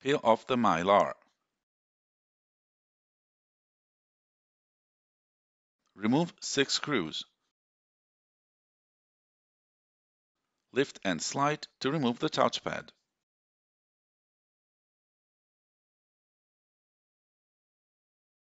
Peel off the mylar. Remove six screws. Lift and slide to remove the touchpad.